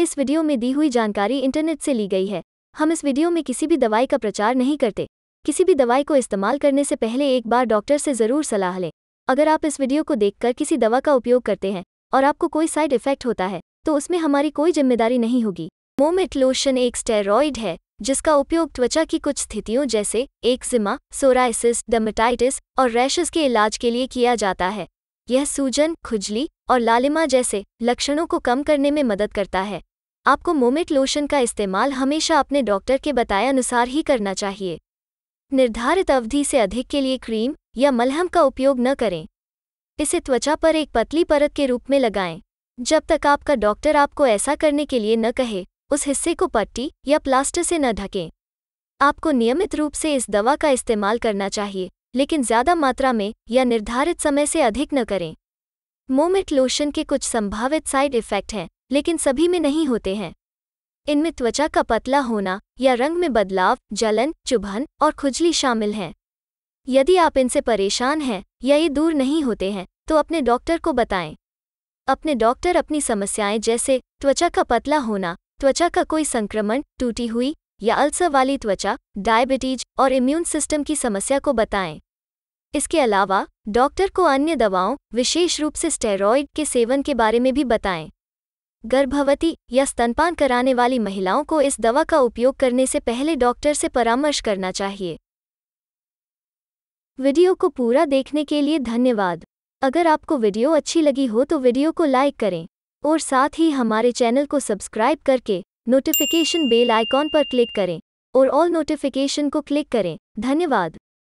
इस वीडियो में दी हुई जानकारी इंटरनेट से ली गई है हम इस वीडियो में किसी भी दवाई का प्रचार नहीं करते किसी भी दवाई को इस्तेमाल करने से पहले एक बार डॉक्टर से ज़रूर सलाह लें अगर आप इस वीडियो को देखकर किसी दवा का उपयोग करते हैं और आपको कोई साइड इफेक्ट होता है तो उसमें हमारी कोई जिम्मेदारी नहीं होगी मोमेट लोशन एक स्टेरॉइड है जिसका उपयोग त्वचा की कुछ स्थितियों जैसे एक्जिमा सोराइसिस डेमेटाइटिस और रैशेस के इलाज के लिए किया जाता है यह सूजन खुजली और लालिमा जैसे लक्षणों को कम करने में मदद करता है आपको मोमेट लोशन का इस्तेमाल हमेशा अपने डॉक्टर के बताए अनुसार ही करना चाहिए निर्धारित अवधि से अधिक के लिए क्रीम या मलहम का उपयोग न करें इसे त्वचा पर एक पतली परत के रूप में लगाएं जब तक आपका डॉक्टर आपको ऐसा करने के लिए न कहे उस हिस्से को पट्टी या प्लास्टर से न ढकें आपको नियमित रूप से इस दवा का इस्तेमाल करना चाहिए लेकिन ज़्यादा मात्रा में या निर्धारित समय से अधिक न करें मोमेट लोशन के कुछ संभावित साइड इफ़ेक्ट हैं लेकिन सभी में नहीं होते हैं इनमें त्वचा का पतला होना या रंग में बदलाव जलन चुभन और खुजली शामिल हैं यदि आप इनसे परेशान हैं या ये दूर नहीं होते हैं तो अपने डॉक्टर को बताएं अपने डॉक्टर अपनी समस्याएं जैसे त्वचा का पतला होना त्वचा का कोई संक्रमण टूटी हुई या अल्सर वाली त्वचा डायबिटीज और इम्यून सिस्टम की समस्या को बताएं इसके अलावा डॉक्टर को अन्य दवाओं विशेष रूप से स्टेरॉयड के सेवन के बारे में भी बताएं गर्भवती या स्तनपान कराने वाली महिलाओं को इस दवा का उपयोग करने से पहले डॉक्टर से परामर्श करना चाहिए वीडियो को पूरा देखने के लिए धन्यवाद अगर आपको वीडियो अच्छी लगी हो तो वीडियो को लाइक करें और साथ ही हमारे चैनल को सब्सक्राइब करके नोटिफिकेशन बेल आइकॉन पर क्लिक करें और ऑल नोटिफिकेशन को क्लिक करें धन्यवाद